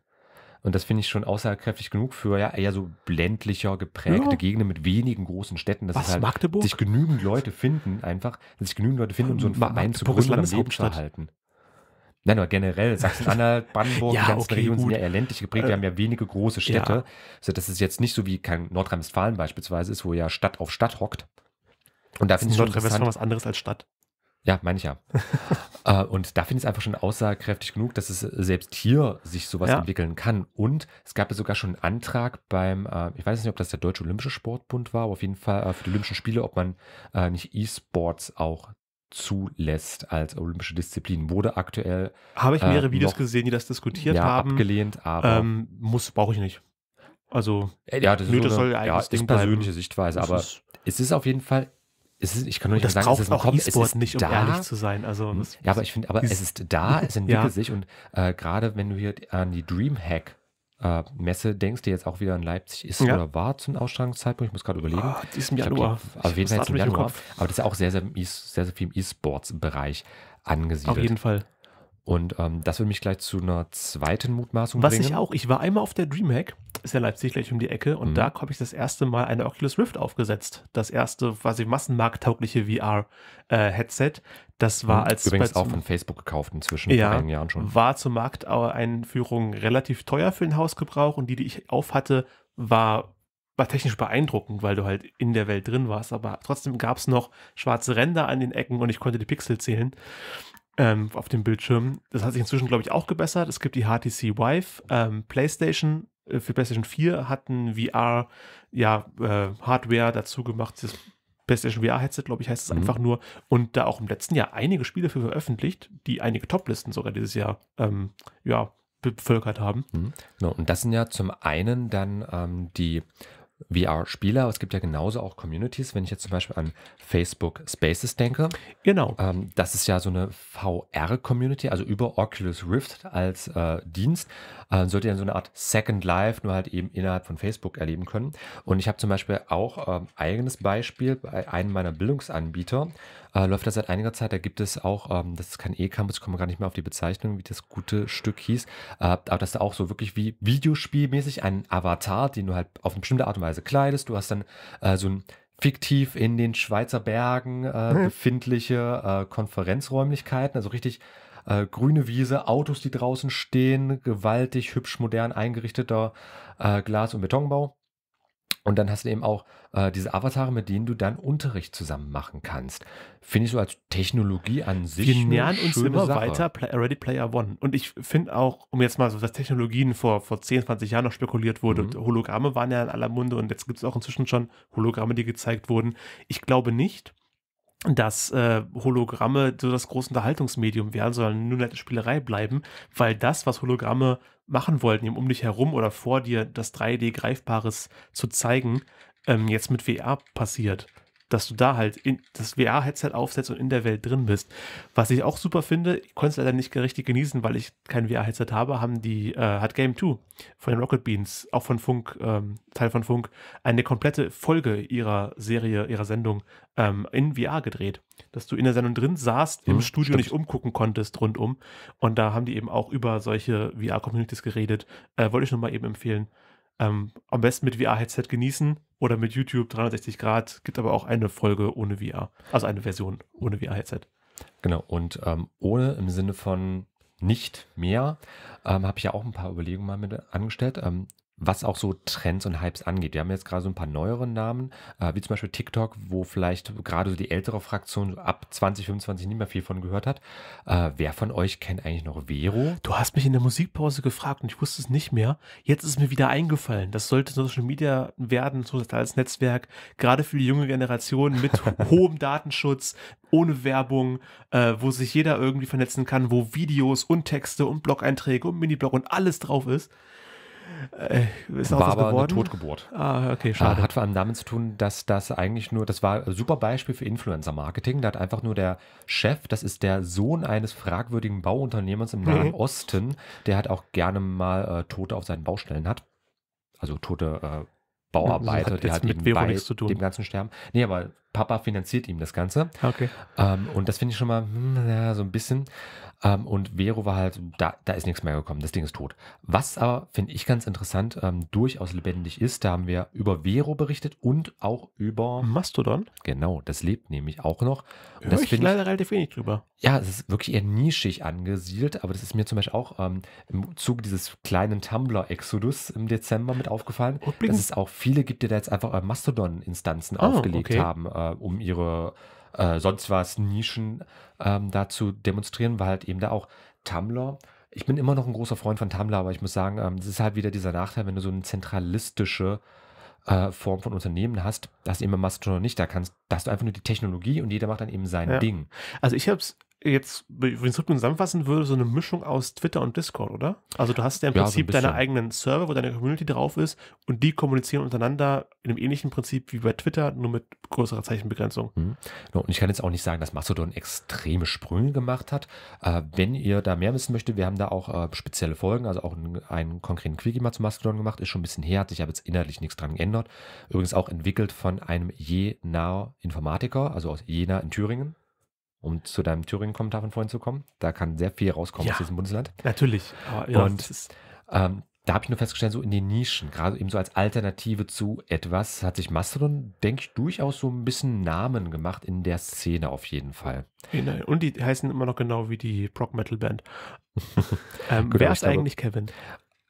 Und das finde ich schon aussagekräftig genug für ja eher so ländlicher geprägte ja. Gegenden mit wenigen großen Städten, Das Was, halt Magdeburg? sich genügend Leute finden, einfach, dass sich genügend Leute finden, um so einen Verein zu gründen und Leben zu erhalten. Nein, aber generell, Sachsen-Anhalt, *laughs* Brandenburg, ja, die ganzen okay, Regionen gut. sind ja eher ländlich geprägt, wir haben ja äh, wenige große Städte. Ja. Also das ist jetzt nicht so wie kein Nordrhein-Westfalen beispielsweise ist, wo ja Stadt auf Stadt hockt. Und da finde ich Nordrhein-Westfalen was anderes als Stadt. Ja, meine ich ja. *laughs* äh, und da finde ich es einfach schon aussagekräftig genug, dass es selbst hier sich sowas ja. entwickeln kann. Und es gab ja sogar schon einen Antrag beim, äh, ich weiß nicht, ob das der Deutsche Olympische Sportbund war, aber auf jeden Fall äh, für die Olympischen Spiele, ob man äh, nicht E-Sports auch zulässt als olympische Disziplin. Wurde aktuell. Habe ich äh, mehrere Videos noch, gesehen, die das diskutiert ja, haben. Abgelehnt, aber. Ähm, muss, brauche ich nicht. Also, äh, ja, das, nö, ist, so eine, das soll ja, ist persönliche bleiben. Sichtweise, das aber ist es ist auf jeden Fall ist, ich kann nur nicht das sagen, braucht es ist auch E-Sport nicht, um da. ehrlich zu sein. Also, das, hm? ja, aber ich finde, aber es ist da, es *laughs* entwickelt ja. sich und äh, gerade wenn du hier an die Dreamhack äh, Messe denkst, die jetzt auch wieder in Leipzig ist ja. oder war zum Ausstrahlungszeitpunkt, ich muss gerade überlegen. Ah, ist im Januar. Glaub, auf jeden Fall im Januar. Aber das ist auch sehr, sehr, e-, sehr, sehr viel im E-Sports-Bereich angesiedelt. Auf jeden Fall. Und ähm, das würde mich gleich zu einer zweiten Mutmaßung Was bringen. Was ich auch, ich war einmal auf der DreamHack ist ja Leipzig gleich um die Ecke und mhm. da habe ich das erste Mal eine Oculus Rift aufgesetzt. Das erste quasi massenmarkttaugliche VR-Headset. Äh, das war mhm. als. Übrigens auch von Facebook gekauft inzwischen ja, vor einigen Jahren schon. War zur Markteinführung relativ teuer für den Hausgebrauch und die, die ich auf hatte, war war technisch beeindruckend, weil du halt in der Welt drin warst, aber trotzdem gab es noch schwarze Ränder an den Ecken und ich konnte die Pixel zählen ähm, auf dem Bildschirm. Das hat sich inzwischen, glaube ich, auch gebessert. Es gibt die HTC Vive, ähm, PlayStation äh, für PlayStation 4 hatten VR ja äh, Hardware dazu gemacht, das PlayStation VR-Headset, glaube ich, heißt es mhm. einfach nur. Und da auch im letzten Jahr einige Spiele für veröffentlicht, die einige Toplisten sogar dieses Jahr ähm, ja, bevölkert haben. Mhm. Genau. Und das sind ja zum einen dann ähm, die VR-Spieler, aber es gibt ja genauso auch Communities, wenn ich jetzt zum Beispiel an Facebook Spaces denke. Genau. Ähm, das ist ja so eine VR-Community, also über Oculus Rift als äh, Dienst, äh, sollte dann so eine Art Second Life nur halt eben innerhalb von Facebook erleben können. Und ich habe zum Beispiel auch ähm, eigenes Beispiel bei einem meiner Bildungsanbieter. Äh, läuft das seit einiger Zeit. Da gibt es auch, ähm, das ist kein E-Campus, ich komme gar nicht mehr auf die Bezeichnung, wie das gute Stück hieß. Äh, aber das ist auch so wirklich wie Videospielmäßig ein Avatar, den du halt auf eine bestimmte Art und Weise kleidest. Du hast dann äh, so ein fiktiv in den Schweizer Bergen äh, mhm. befindliche äh, Konferenzräumlichkeiten, also richtig äh, grüne Wiese, Autos, die draußen stehen, gewaltig, hübsch, modern eingerichteter äh, Glas- und Betonbau. Und dann hast du eben auch äh, diese Avatare, mit denen du dann Unterricht zusammen machen kannst. Finde ich so als Technologie an sich. Wir nähern uns immer Sache. weiter Play, Ready Player One. Und ich finde auch, um jetzt mal so, dass Technologien vor, vor 10, 20 Jahren noch spekuliert wurde. Mhm. Hologramme waren ja in aller Munde und jetzt gibt es auch inzwischen schon Hologramme, die gezeigt wurden. Ich glaube nicht, dass äh, Hologramme so das große Unterhaltungsmedium werden, sondern nur nette Spielerei bleiben, weil das, was Hologramme machen wollten, eben um dich herum oder vor dir das 3D-Greifbares zu zeigen, ähm, jetzt mit VR passiert dass du da halt das VR-Headset aufsetzt und in der Welt drin bist. Was ich auch super finde, ich konnte es leider nicht richtig genießen, weil ich kein VR-Headset habe, haben die, äh, hat Game 2 von den Rocket Beans, auch von Funk, ähm, Teil von Funk, eine komplette Folge ihrer Serie, ihrer Sendung ähm, in VR gedreht. Dass du in der Sendung drin saßt, hm, im Studio stimmt. nicht umgucken konntest rundum. Und da haben die eben auch über solche VR-Communities geredet. Äh, wollte ich nochmal eben empfehlen. Ähm, am besten mit VR-Headset genießen, oder mit YouTube 360 Grad. Gibt aber auch eine Folge ohne VR, also eine Version ohne VR-Headset. Genau, und ähm, ohne im Sinne von nicht mehr, ähm, habe ich ja auch ein paar Überlegungen mal mit angestellt. Ähm, was auch so Trends und Hypes angeht. Wir haben jetzt gerade so ein paar neuere Namen, äh, wie zum Beispiel TikTok, wo vielleicht gerade so die ältere Fraktion ab 2025 nicht mehr viel von gehört hat. Äh, wer von euch kennt eigentlich noch Vero? Du hast mich in der Musikpause gefragt und ich wusste es nicht mehr. Jetzt ist es mir wieder eingefallen. Das sollte Social Media werden, so als Netzwerk, gerade für die junge Generation mit *laughs* hohem Datenschutz, ohne Werbung, äh, wo sich jeder irgendwie vernetzen kann, wo Videos und Texte und Blog-Einträge und Miniblog und alles drauf ist. Äh, ist war aber geworden? eine Totgeburt. Ah, okay, äh, schade. Hat vor allem damit zu tun, dass das eigentlich nur, das war ein super Beispiel für Influencer-Marketing. Da hat einfach nur der Chef, das ist der Sohn eines fragwürdigen Bauunternehmers im Nahen mhm. Osten, der hat auch gerne mal äh, Tote auf seinen Baustellen hat. Also tote äh, Bauarbeiter, die halt mit Vero zu tun. dem ganzen Sterben. Nee, aber Papa finanziert ihm das Ganze. Okay. Ähm, und das finde ich schon mal hm, ja, so ein bisschen. Ähm, und Vero war halt, da, da ist nichts mehr gekommen, das Ding ist tot. Was aber, finde ich ganz interessant, ähm, durchaus lebendig ist, da haben wir über Vero berichtet und auch über Mastodon. Genau, das lebt nämlich auch noch. Hör das ich leider relativ wenig drüber. Ja, es ist wirklich eher nischig angesiedelt, aber das ist mir zum Beispiel auch ähm, im Zuge dieses kleinen Tumblr-Exodus im Dezember mit aufgefallen, dass es auch viele gibt, die da jetzt einfach äh, Mastodon-Instanzen oh, aufgelegt okay. haben. Äh, oder äh, um ihre äh, sonst was Nischen ähm, da zu demonstrieren, weil halt eben da auch Tumblr. Ich bin immer noch ein großer Freund von Tumblr, aber ich muss sagen, es ähm, ist halt wieder dieser Nachteil, wenn du so eine zentralistische äh, Form von Unternehmen hast, das eben machst nicht. Da kannst, da hast du einfach nur die Technologie und jeder macht dann eben sein ja. Ding. Also ich habe es jetzt, wenn ich es zusammenfassen würde, so eine Mischung aus Twitter und Discord, oder? Also du hast ja im ja, Prinzip so deine eigenen Server, wo deine Community drauf ist und die kommunizieren untereinander in einem ähnlichen Prinzip wie bei Twitter, nur mit größerer Zeichenbegrenzung. Mhm. Und ich kann jetzt auch nicht sagen, dass Mastodon extreme Sprünge gemacht hat. Äh, wenn ihr da mehr wissen möchtet, wir haben da auch äh, spezielle Folgen, also auch einen, einen konkreten Quickie mal zu Mastodon gemacht, ist schon ein bisschen her, hat sich aber jetzt inhaltlich nichts dran geändert. Übrigens auch entwickelt von einem Jenaer Informatiker, also aus Jena in Thüringen um zu deinem Thüringen-Kommentar von vorhin zu kommen. Da kann sehr viel rauskommen ja, aus diesem Bundesland. Natürlich. Aber, ah, ja, und ähm, da habe ich nur festgestellt, so in den Nischen, gerade eben so als Alternative zu etwas, hat sich Mastodon, denke ich, durchaus so ein bisschen Namen gemacht in der Szene auf jeden Fall. Und die heißen immer noch genau wie die Prog Metal Band. *laughs* ähm, wer ist glaube, eigentlich Kevin?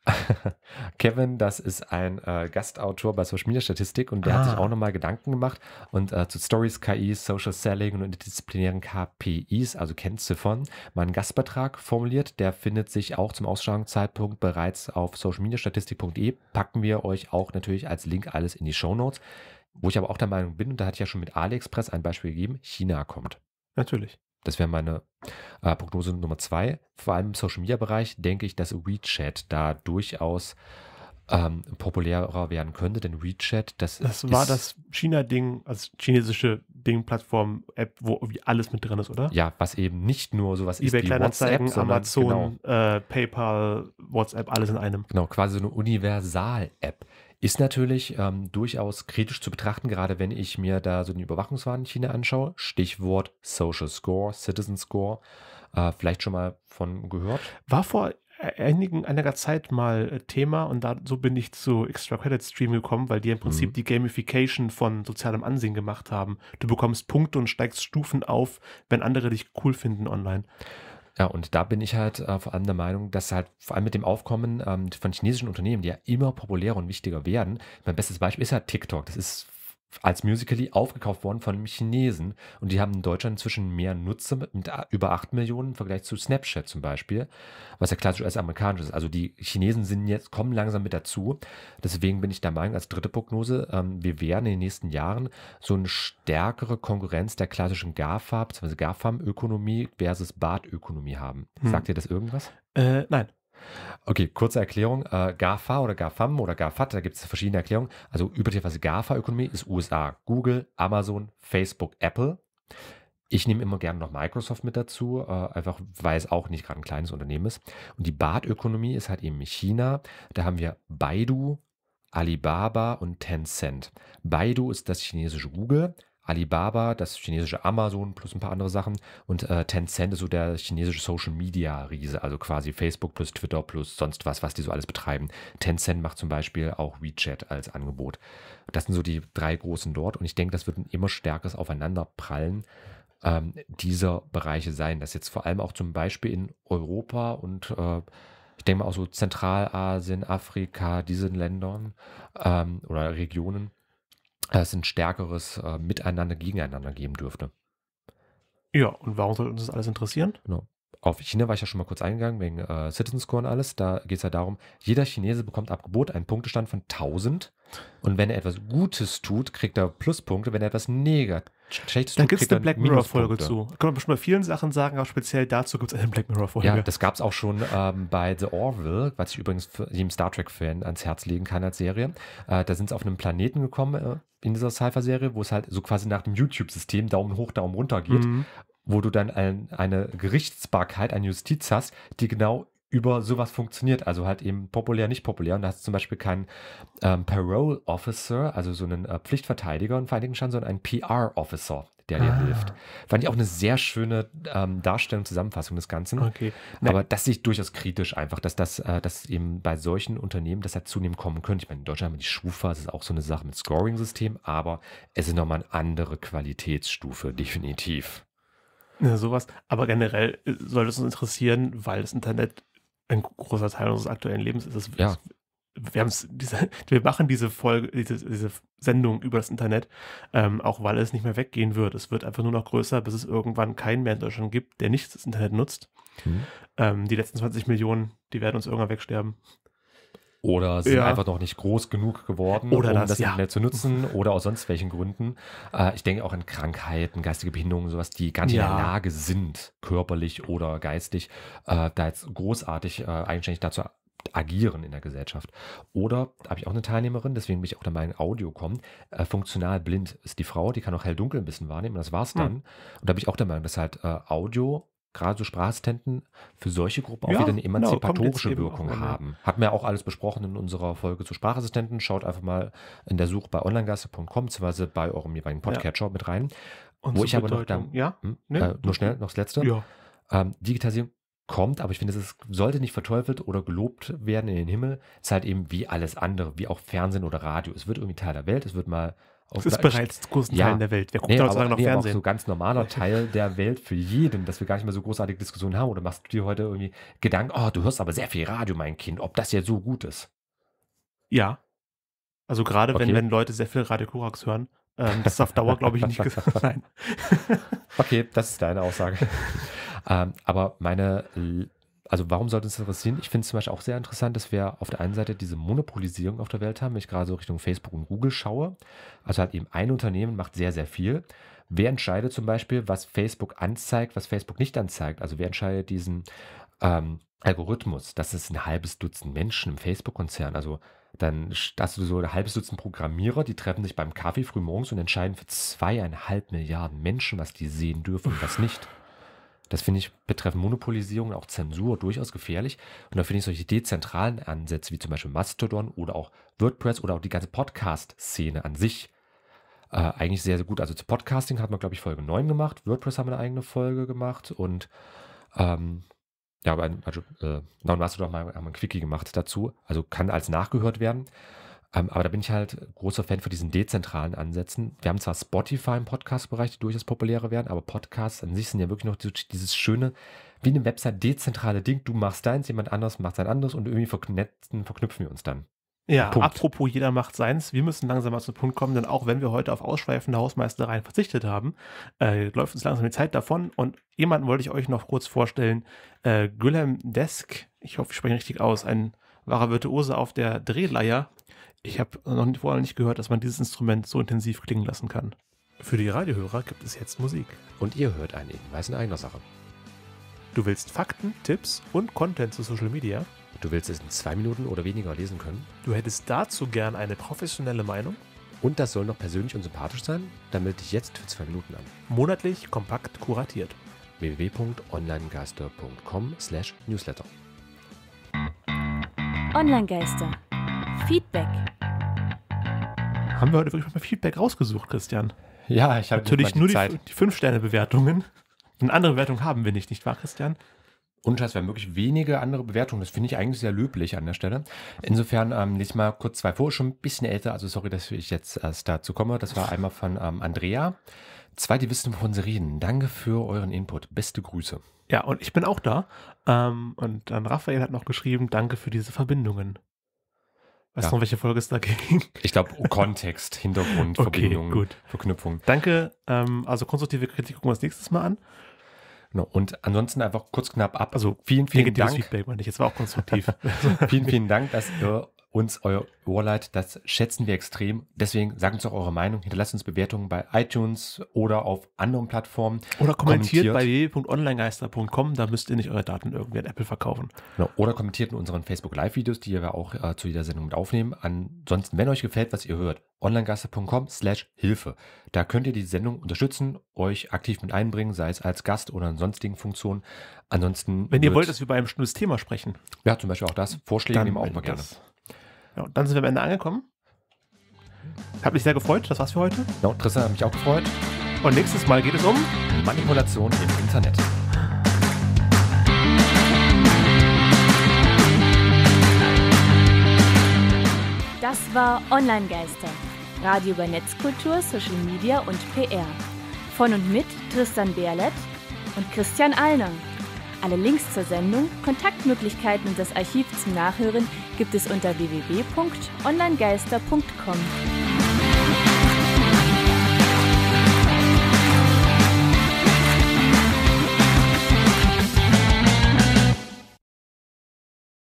*laughs* Kevin, das ist ein äh, Gastautor bei Social Media Statistik und der ah. hat sich ah. auch nochmal Gedanken gemacht und äh, zu Stories, KIs, Social Selling und interdisziplinären KPIs, also Kennziffern, mal einen Gastbeitrag formuliert. Der findet sich auch zum Ausstrahlungszeitpunkt bereits auf socialmediastatistik.de. Packen wir euch auch natürlich als Link alles in die Show Notes, wo ich aber auch der Meinung bin, und da hatte ich ja schon mit AliExpress ein Beispiel gegeben, China kommt. Natürlich. Das wäre meine äh, Prognose Nummer zwei. Vor allem im Social Media Bereich denke ich, dass WeChat da durchaus ähm, populärer werden könnte, denn WeChat, das Das war das China-Ding, also chinesische Ding-Plattform-App, wo irgendwie alles mit drin ist, oder? Ja, was eben nicht nur sowas eBay ist wie WhatsApp, Amazon, genau, äh, PayPal, WhatsApp, alles in einem. Genau, quasi so eine Universal-App. Ist natürlich ähm, durchaus kritisch zu betrachten, gerade wenn ich mir da so den Überwachungswahn in China anschaue. Stichwort Social Score, Citizen Score, äh, vielleicht schon mal von gehört. War vor äh, einigen einiger Zeit mal äh, Thema und da, so bin ich zu Extra Credit Stream gekommen, weil die im Prinzip mhm. die Gamification von sozialem Ansehen gemacht haben. Du bekommst Punkte und steigst Stufen auf, wenn andere dich cool finden online. Ja, und da bin ich halt äh, vor allem der Meinung, dass halt vor allem mit dem Aufkommen ähm, von chinesischen Unternehmen, die ja immer populärer und wichtiger werden, mein bestes Beispiel ist halt TikTok. Das ist als Musically aufgekauft worden von Chinesen und die haben in Deutschland inzwischen mehr Nutzer mit über 8 Millionen im Vergleich zu Snapchat zum Beispiel, was ja klassisch als amerikanisch ist. Also die Chinesen sind jetzt, kommen langsam mit dazu. Deswegen bin ich der Meinung, als dritte Prognose, ähm, wir werden in den nächsten Jahren so eine stärkere Konkurrenz der klassischen GAFA bzw. GAFAM-Ökonomie versus BART-Ökonomie haben. Hm. Sagt dir das irgendwas? Äh, nein. Okay, kurze Erklärung. Äh, GAFA oder GAFAM oder GAFAT, da gibt es verschiedene Erklärungen. Also üblicherweise GAFA-Ökonomie ist USA, Google, Amazon, Facebook, Apple. Ich nehme immer gerne noch Microsoft mit dazu, äh, einfach weil es auch nicht gerade ein kleines Unternehmen ist. Und die BAT-Ökonomie ist halt eben China. Da haben wir Baidu, Alibaba und Tencent. Baidu ist das chinesische Google. Alibaba, das chinesische Amazon plus ein paar andere Sachen und äh, Tencent ist so der chinesische Social Media Riese, also quasi Facebook plus Twitter plus sonst was, was die so alles betreiben. Tencent macht zum Beispiel auch WeChat als Angebot. Das sind so die drei großen dort und ich denke, das wird ein immer stärkeres Aufeinanderprallen ähm, dieser Bereiche sein, dass jetzt vor allem auch zum Beispiel in Europa und äh, ich denke mal auch so Zentralasien, Afrika, diesen Ländern ähm, oder Regionen, äh, es ein stärkeres äh, Miteinander gegeneinander geben dürfte. Ja, und warum sollte uns das alles interessieren? Genau. Auf China war ich ja schon mal kurz eingegangen, wegen äh, Citizen Score und alles. Da geht es ja darum, jeder Chinese bekommt ab Gebot einen Punktestand von 1000. Und wenn er etwas Gutes tut, kriegt er Pluspunkte. Wenn er etwas Negatives Schlechtes Da gibt es eine Black Mirror-Folge zu. Kann man bestimmt bei vielen Sachen sagen, aber speziell dazu gibt es eine Black Mirror-Folge. Ja, das gab es auch schon ähm, bei The Orville, was ich übrigens jedem Star Trek-Fan ans Herz legen kann als Serie. Äh, da sind sie auf einem Planeten gekommen äh, in dieser Cypher-Serie, wo es halt so quasi nach dem YouTube-System Daumen hoch, Daumen runter geht. Mhm wo du dann ein, eine Gerichtsbarkeit, eine Justiz hast, die genau über sowas funktioniert. Also halt eben populär, nicht populär. Und da hast du zum Beispiel keinen ähm, Parole Officer, also so einen äh, Pflichtverteidiger in Vereinigten Staaten, sondern einen PR Officer, der dir ah. hilft. Fand ich auch eine sehr schöne ähm, Darstellung, Zusammenfassung des Ganzen. Okay. Nein. Aber das sehe ich durchaus kritisch einfach, dass das äh, dass eben bei solchen Unternehmen das halt zunehmend kommen könnte. Ich meine, in Deutschland haben wir die Schufa, das ist auch so eine Sache mit Scoring-System, aber es ist nochmal eine andere Qualitätsstufe, definitiv. Ja, sowas. Aber generell äh, sollte es uns interessieren, weil das Internet ein großer Teil unseres aktuellen Lebens ist. Es, ja. wir, diese, *laughs* wir machen diese Folge, diese, diese Sendung über das Internet, ähm, auch weil es nicht mehr weggehen wird. Es wird einfach nur noch größer, bis es irgendwann keinen mehr in Deutschland gibt, der nicht das Internet nutzt. Mhm. Ähm, die letzten 20 Millionen, die werden uns irgendwann wegsterben oder sind ja. einfach noch nicht groß genug geworden, oder um das, das ja. zu nutzen oder aus sonst welchen Gründen. Äh, ich denke auch an Krankheiten, geistige Behinderungen, sowas, die gar nicht ja. in der Lage sind, körperlich oder geistig, äh, da jetzt großartig äh, eigenständig dazu agieren in der Gesellschaft. Oder habe ich auch eine Teilnehmerin, deswegen bin ich auch der Meinung, Audio kommt. Äh, funktional blind ist die Frau, die kann auch hell-dunkel ein bisschen wahrnehmen, das war's hm. dann. Hm. Und da habe ich auch der Meinung, dass halt äh, Audio gerade so Straßtenten für solche Gruppen auch ja, wieder eine genau, emanzipatorische genau, Wirkung haben. Hatten wir auch alles besprochen in unserer Folge zu Sprachassistenten. Schaut einfach mal in der Suche bei onlinegasse.com beziehungsweise bei eurem jeweiligen Podcatcher ja. mit rein. Und wo ich aber noch, dann, ja? Hm? nee? äh, nur schnell noch das Letzte. Ja. Ähm, Digitalisierung kommt, aber ich finde, es sollte nicht verteufelt oder gelobt werden in den Himmel. Es ist halt eben wie alles andere, wie auch Fernsehen oder Radio. Es wird irgendwie Teil der Welt, es wird mal das ist bereits großen ja, Teilen der Welt. Wer guckt nee, da aber, noch nee, Fernsehen? Aber so ganz normaler Teil der Welt für jeden, dass wir gar nicht mehr so großartige Diskussionen haben. Oder machst du dir heute irgendwie Gedanken, oh, du hörst aber sehr viel Radio, mein Kind, ob das jetzt so gut ist? Ja. Also gerade okay. wenn, wenn Leute sehr viel Radio Korax hören, ähm, das ist auf Dauer, glaube ich, nicht gesagt. *laughs* Nein. okay, das ist deine Aussage. *laughs* ähm, aber meine also warum sollte uns das interessieren? Ich finde es zum Beispiel auch sehr interessant, dass wir auf der einen Seite diese Monopolisierung auf der Welt haben, wenn ich gerade so Richtung Facebook und Google schaue. Also halt eben ein Unternehmen macht sehr, sehr viel. Wer entscheidet zum Beispiel, was Facebook anzeigt, was Facebook nicht anzeigt? Also wer entscheidet diesen ähm, Algorithmus? Das ist ein halbes Dutzend Menschen im Facebook-Konzern. Also dann hast du so ein halbes Dutzend Programmierer, die treffen sich beim Kaffee frühmorgens und entscheiden für zweieinhalb Milliarden Menschen, was die sehen dürfen und was nicht. Das finde ich betreffend Monopolisierung und auch Zensur durchaus gefährlich. Und da finde ich solche dezentralen Ansätze wie zum Beispiel Mastodon oder auch WordPress oder auch die ganze Podcast-Szene an sich äh, eigentlich sehr, sehr gut. Also zu Podcasting hat man, glaube ich, Folge 9 gemacht. WordPress haben wir eine eigene Folge gemacht und ähm, ja, aber also, äh, mastodon haben wir ein Quickie gemacht dazu. Also kann als nachgehört werden. Ähm, aber da bin ich halt großer Fan von diesen dezentralen Ansätzen. Wir haben zwar Spotify im Podcast-Bereich, die durchaus populärer werden, aber Podcasts an sich sind ja wirklich noch dieses schöne, wie eine Website, dezentrale Ding. Du machst deins, jemand anders macht sein anderes und irgendwie verknüpfen, verknüpfen wir uns dann. Ja, Punkt. apropos jeder macht seins, wir müssen langsam mal zum Punkt kommen, denn auch wenn wir heute auf ausschweifende Hausmeistereien verzichtet haben, äh, läuft uns langsam die Zeit davon und jemanden wollte ich euch noch kurz vorstellen, äh, Gülham Desk, ich hoffe, ich spreche richtig aus, ein wahrer Virtuose auf der Drehleier ich habe noch vorher nicht gehört, dass man dieses Instrument so intensiv klingen lassen kann. Für die Radiohörer gibt es jetzt Musik. Und ihr hört einen Hinweis in eigener Sache. Du willst Fakten, Tipps und Content zu Social Media? Du willst es in zwei Minuten oder weniger lesen können? Du hättest dazu gern eine professionelle Meinung? Und das soll noch persönlich und sympathisch sein? Dann melde dich jetzt für zwei Minuten an. Monatlich kompakt kuratiert. www.onlinegeister.com slash newsletter Onlinegeister Feedback haben wir heute wirklich mal Feedback rausgesucht, Christian. Ja, ich habe natürlich nur die, die Fünf-Sterne-Bewertungen. Eine andere Bewertung haben wir nicht, nicht wahr, Christian? Und es wir wirklich wenige andere Bewertungen. Das finde ich eigentlich sehr löblich an der Stelle. Insofern ähm, lese ich mal kurz zwei vor, schon ein bisschen älter. Also sorry, dass ich jetzt erst dazu komme. Das war einmal von ähm, Andrea. Zweite Wissen von Serien. Danke für euren Input. Beste Grüße. Ja, und ich bin auch da. Ähm, und dann ähm, Raphael hat noch geschrieben, danke für diese Verbindungen. Weißt ja. du noch, welche Folge es da *laughs* ging? Ich glaube, Kontext, Hintergrund, *laughs* okay, Verbindung, gut. Verknüpfung. Danke. Ähm, also konstruktive Kritik gucken wir uns nächstes Mal an. Genau. Und ansonsten einfach kurz knapp ab. Also vielen, vielen Dank. Feedback, meine ich. Es war auch konstruktiv. *laughs* vielen, vielen Dank, dass ihr uns euer Ohrleid. Das schätzen wir extrem. Deswegen sagt uns auch eure Meinung. Hinterlasst uns Bewertungen bei iTunes oder auf anderen Plattformen. Oder kommentiert, kommentiert. bei www.onlinegeister.com. Da müsst ihr nicht eure Daten irgendwie an Apple verkaufen. Genau. Oder kommentiert in unseren Facebook Live-Videos, die wir auch äh, zu jeder Sendung mit aufnehmen. Ansonsten, wenn euch gefällt, was ihr hört, onlinegeister.com slash Hilfe. Da könnt ihr die Sendung unterstützen, euch aktiv mit einbringen, sei es als Gast oder in sonstigen Funktionen. Ansonsten. Wenn ihr wollt, dass wir bei einem bestimmten Thema sprechen. Ja, zum Beispiel auch das. Vorschläge nehmen wir auch mal gerne. Ja, und dann sind wir am Ende angekommen. Hat mich sehr gefreut. Das war's für heute. Ja, Tristan hat mich auch gefreut. Und nächstes Mal geht es um Manipulation im Internet. Das war Online Geister. Radio über Netzkultur, Social Media und PR. Von und mit Tristan Berlet und Christian Allner. Alle Links zur Sendung, Kontaktmöglichkeiten und das Archiv zum Nachhören gibt es unter www.onlinegeister.com.